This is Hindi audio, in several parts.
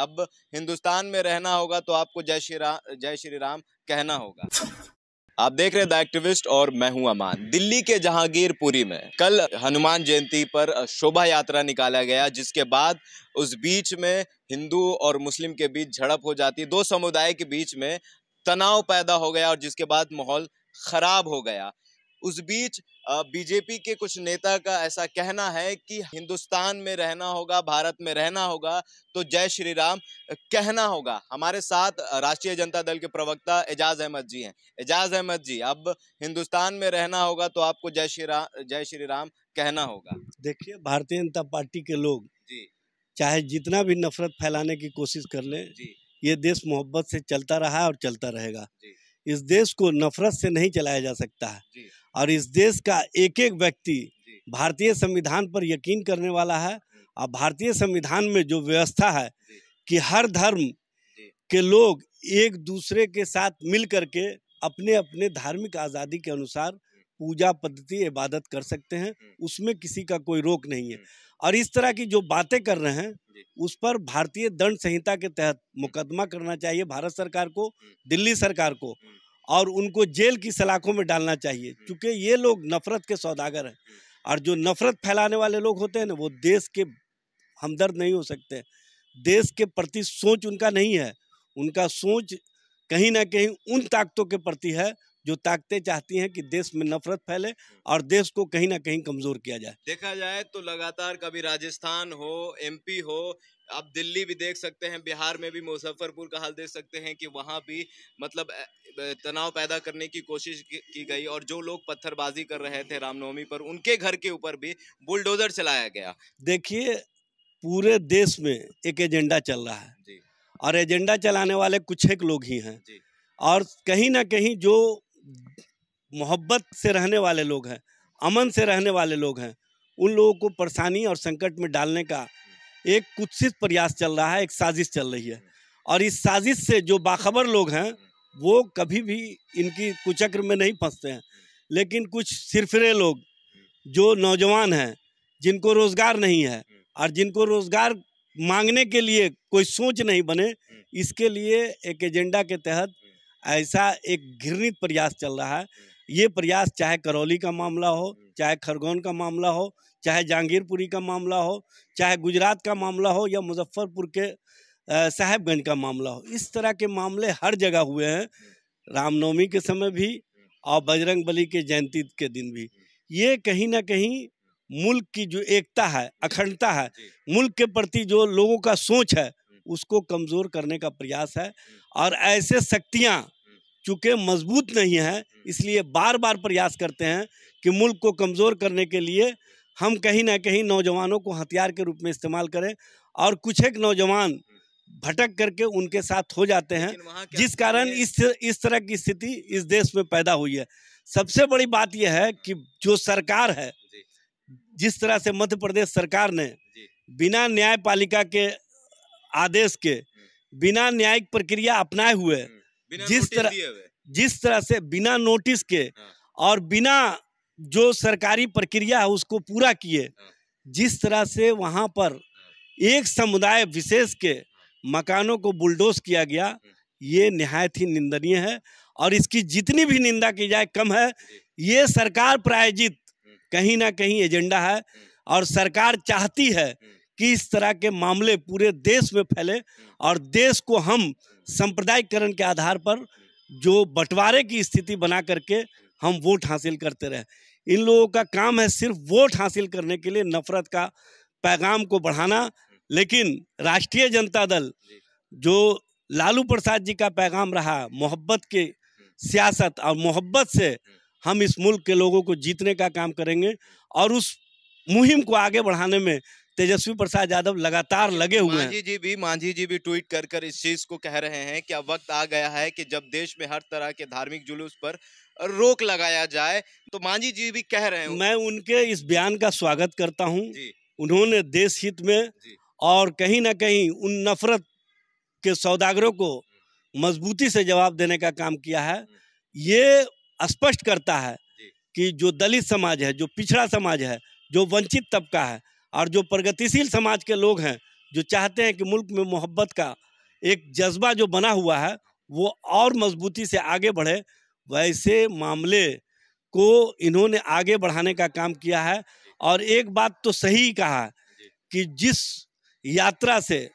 अब हिंदुस्तान में रहना होगा तो आपको जय श्री राम जय श्री राम कहना होगा आप देख रहे हैं द एक्टिविस्ट और मैं हूं अमान दिल्ली के जहांगीरपुरी में कल हनुमान जयंती पर शोभा यात्रा निकाला गया जिसके बाद उस बीच में हिंदू और मुस्लिम के बीच झड़प हो जाती दो समुदाय के बीच में तनाव पैदा हो गया और जिसके बाद माहौल खराब हो गया उस बीच बीजेपी के कुछ नेता का ऐसा कहना है कि हिंदुस्तान में रहना होगा भारत में रहना होगा तो जय श्री राम कहना होगा हमारे साथ राष्ट्रीय जनता दल के प्रवक्ता एजाज अहमद जी हैं एजाज अहमद जी अब हिंदुस्तान में रहना होगा तो आपको जय श्री राम जय श्री राम कहना होगा देखिए भारतीय जनता पार्टी के लोग जी चाहे जितना भी नफरत फैलाने की कोशिश कर ले जी ये देश मोहब्बत से चलता रहा है और चलता रहेगा इस देश को नफरत से नहीं चलाया जा सकता है और इस देश का एक एक व्यक्ति भारतीय संविधान पर यकीन करने वाला है और भारतीय संविधान में जो व्यवस्था है कि हर धर्म के लोग एक दूसरे के साथ मिल करके अपने अपने धार्मिक आज़ादी के अनुसार पूजा पद्धति इबादत कर सकते हैं हम्म। उसमें किसी का कोई रोक नहीं है हम्म। और इस तरह की जो बातें कर रहे हैं उस पर भारतीय दंड संहिता के तहत मुकदमा करना चाहिए भारत सरकार को हम्म। दिल्ली सरकार को और उनको जेल की सलाखों में डालना चाहिए क्योंकि हम्म। ये लोग नफरत के सौदागर हैं और जो नफरत फैलाने वाले लोग होते हैं ना वो देश के हमदर्द नहीं हो सकते देश के प्रति सोच उनका नहीं है उनका सोच कहीं ना कहीं उन ताकतों के प्रति है जो ताकतें चाहती हैं कि देश में नफरत फैले और देश को कहीं ना कहीं कमजोर किया जाए देखा जाए तो लगातार कभी राजस्थान हो एमपी हो आप दिल्ली भी देख सकते हैं बिहार में भी मुजफ्फरपुर का हाल देख सकते हैं कि वहाँ भी मतलब तनाव पैदा करने की कोशिश की गई और जो लोग पत्थरबाजी कर रहे थे रामनवमी पर उनके घर के ऊपर भी बुलडोजर चलाया गया देखिए पूरे देश में एक एजेंडा चल रहा है जी और एजेंडा चलाने वाले कुछ एक लोग ही हैं और कहीं ना कहीं जो मोहब्बत से रहने वाले लोग हैं अमन से रहने वाले लोग हैं उन लोगों को परेशानी और संकट में डालने का एक कुत्सित प्रयास चल रहा है एक साजिश चल रही है और इस साजिश से जो बाखबर लोग हैं वो कभी भी इनकी कुचक्र में नहीं फंसते हैं लेकिन कुछ सिरफिरे लोग जो नौजवान हैं जिनको रोज़गार नहीं है और जिनको रोज़गार मांगने के लिए कोई सोच नहीं बने इसके लिए एक एजेंडा के तहत ऐसा एक घृणित प्रयास चल रहा है ये प्रयास चाहे करौली का मामला हो चाहे खरगोन का मामला हो चाहे जहांगीरपुरी का मामला हो चाहे गुजरात का मामला हो या मुजफ्फरपुर के साहेबगंज का मामला हो इस तरह के मामले हर जगह हुए हैं रामनवमी के समय भी और बजरंग बली के जयंती के दिन भी ये कहीं ना कहीं मुल्क की जो एकता है अखंडता है मुल्क के प्रति जो लोगों का सोच है उसको कमज़ोर करने का प्रयास है और ऐसे शक्तियाँ चूँकि मजबूत नहीं हैं इसलिए बार बार प्रयास करते हैं कि मुल्क को कमज़ोर करने के लिए हम कहीं ना कहीं नौजवानों को हथियार के रूप में इस्तेमाल करें और कुछ एक नौजवान भटक करके उनके साथ हो जाते हैं जिस कारण इस इस तरह की स्थिति इस देश में पैदा हुई है सबसे बड़ी बात यह है कि जो सरकार है जिस तरह से मध्य प्रदेश सरकार ने बिना न्यायपालिका के आदेश के हम्म। बिना न्यायिक प्रक्रिया अपनाए हुए हम्म। जिस तरह जिस तरह से बिना नोटिस के हाँ। और बिना जो सरकारी प्रक्रिया है उसको पूरा किए हाँ। जिस तरह से वहाँ पर एक समुदाय विशेष के मकानों को बुलडोज किया गया हाँ। ये नहायत ही निंदनीय है और इसकी जितनी भी निंदा की जाए कम है ये सरकार प्रायोजित हाँ। कहीं ना कहीं एजेंडा है और सरकार चाहती है कि इस तरह के मामले पूरे देश में फैले और देश को हम सांप्रदायिकरण के आधार पर जो बंटवारे की स्थिति बना करके हम वोट हासिल करते रहे इन लोगों का काम है सिर्फ वोट हासिल करने के लिए नफरत का पैगाम को बढ़ाना लेकिन राष्ट्रीय जनता दल जो लालू प्रसाद जी का पैगाम रहा मोहब्बत के सियासत और मोहब्बत से हम इस मुल्क के लोगों को जीतने का काम करेंगे और उस मुहिम को आगे बढ़ाने में तेजस्वी प्रसाद यादव लगातार लगे हुए हैं मांझी जी भी मांझी जी भी ट्वीट कर कर इस चीज को कह रहे हैं कि अब वक्त आ गया है कि जब देश में हर तरह के धार्मिक जुलूस पर रोक लगाया जाए तो मांझी जी भी कह रहे हैं मैं उनके इस बयान का स्वागत करता हूँ उन्होंने देश हित में और कहीं ना कहीं उन नफरत के सौदागरों को हम्म। मजबूती से जवाब देने का काम किया है हम्म। ये स्पष्ट करता है कि जो दलित समाज है जो पिछड़ा समाज है जो वंचित तबका है और जो प्रगतिशील समाज के लोग हैं जो चाहते हैं कि मुल्क में मोहब्बत का एक जज्बा जो बना हुआ है वो और मजबूती से आगे बढ़े वैसे मामले को इन्होंने आगे बढ़ाने का काम किया है और एक बात तो सही कहा कि जिस यात्रा से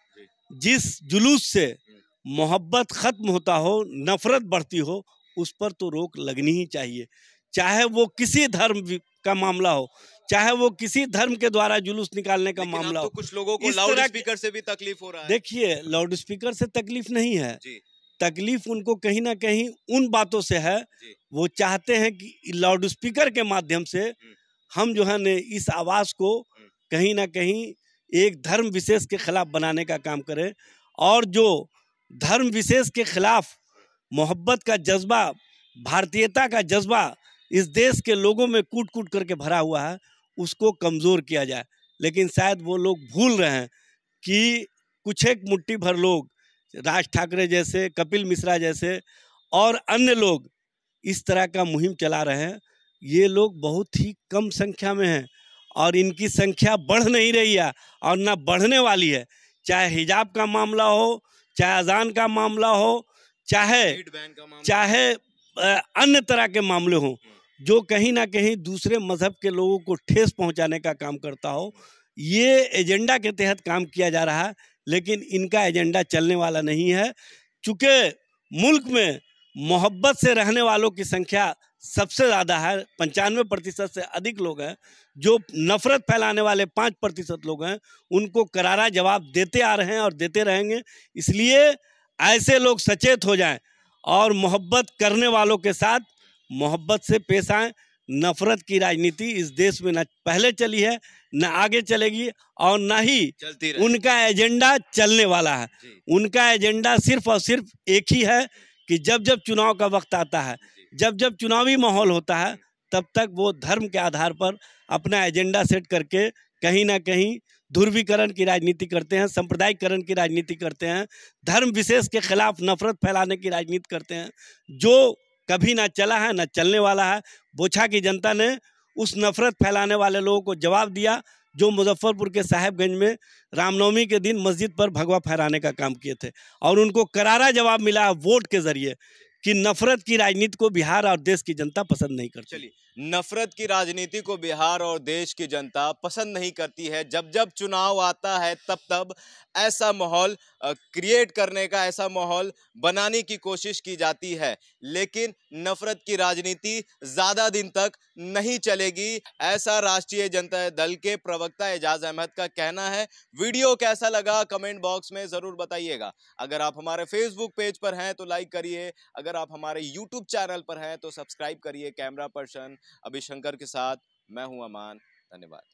जिस जुलूस से हम्म। मोहब्बत ख़त्म होता हो नफ़रत बढ़ती हो उस पर तो रोक लगनी ही चाहिए चाहे वो किसी धर्म का मामला हो अच्छा। चाहे वो किसी धर्म के द्वारा जुलूस निकालने का मामला तो हो कुछ लोगों को लाउड स्पीकर से भी तकलीफ हो रहा है देखिए लाउड स्पीकर से तकलीफ नहीं है तकलीफ उनको कहीं ना कहीं उन बातों से है वो चाहते हैं कि लाउड स्पीकर के माध्यम से हम्म। हम जो है ने इस आवाज़ को हम्म। कहीं ना कहीं एक धर्म विशेष के खिलाफ बनाने का काम करें और जो धर्म विशेष के खिलाफ मोहब्बत का जज्बा भारतीयता का जज्बा इस देश के लोगों में कूट कूट करके भरा हुआ है उसको कमज़ोर किया जाए लेकिन शायद वो लोग भूल रहे हैं कि कुछ एक मुट्ठी भर लोग राज ठाकरे जैसे कपिल मिश्रा जैसे और अन्य लोग इस तरह का मुहिम चला रहे हैं ये लोग बहुत ही कम संख्या में हैं और इनकी संख्या बढ़ नहीं रही है और ना बढ़ने वाली है चाहे हिजाब का मामला हो चाहे अजान का मामला हो चाहे चाहे अन्य तरह के मामले हों जो कहीं ना कहीं दूसरे मजहब के लोगों को ठेस पहुंचाने का काम करता हो ये एजेंडा के तहत काम किया जा रहा है लेकिन इनका एजेंडा चलने वाला नहीं है चूँकि मुल्क में मोहब्बत से रहने वालों की संख्या सबसे ज़्यादा है पंचानवे प्रतिशत से अधिक लोग हैं जो नफरत फैलाने वाले पाँच प्रतिशत लोग हैं उनको करारा जवाब देते आ रहे हैं और देते रहेंगे इसलिए ऐसे लोग सचेत हो जाएं और मोहब्बत करने वालों के साथ मोहब्बत से पेश आएँ नफरत की राजनीति इस देश में न पहले चली है न आगे चलेगी और न ही उनका एजेंडा चलने वाला है उनका एजेंडा सिर्फ और सिर्फ एक ही है कि जब जब चुनाव का वक्त आता है जब जब चुनावी माहौल होता है तब तक वो धर्म के आधार पर अपना एजेंडा सेट करके कहीं ना कहीं ध्रुवीकरण की राजनीति करते हैं सांप्रदायिकरण की राजनीति करते हैं धर्म विशेष के खिलाफ नफरत फैलाने की राजनीति करते हैं जो कभी ना चला है ना चलने वाला है बोछा की जनता ने उस नफरत फैलाने वाले लोगों को जवाब दिया जो मुजफ्फरपुर के साहेबगंज में रामनवमी के दिन मस्जिद पर भगवा फहराने का काम किए थे और उनको करारा जवाब मिला वोट के जरिए कि नफरत की राजनीति को बिहार और देश की जनता पसंद नहीं कर चलिए नफरत की राजनीति को बिहार और देश की जनता पसंद नहीं करती है जब जब चुनाव आता है तब तब ऐसा माहौल क्रिएट करने का ऐसा माहौल बनाने की कोशिश की जाती है लेकिन नफरत की राजनीति ज़्यादा दिन तक नहीं चलेगी ऐसा राष्ट्रीय जनता दल के प्रवक्ता एजाज अहमद का कहना है वीडियो कैसा लगा कमेंट बॉक्स में ज़रूर बताइएगा अगर आप हमारे फेसबुक पेज पर हैं तो लाइक करिए अगर आप हमारे यूट्यूब चैनल पर हैं तो सब्सक्राइब करिए कैमरा पर्सन अभिशंकर के साथ मैं हूं अमान धन्यवाद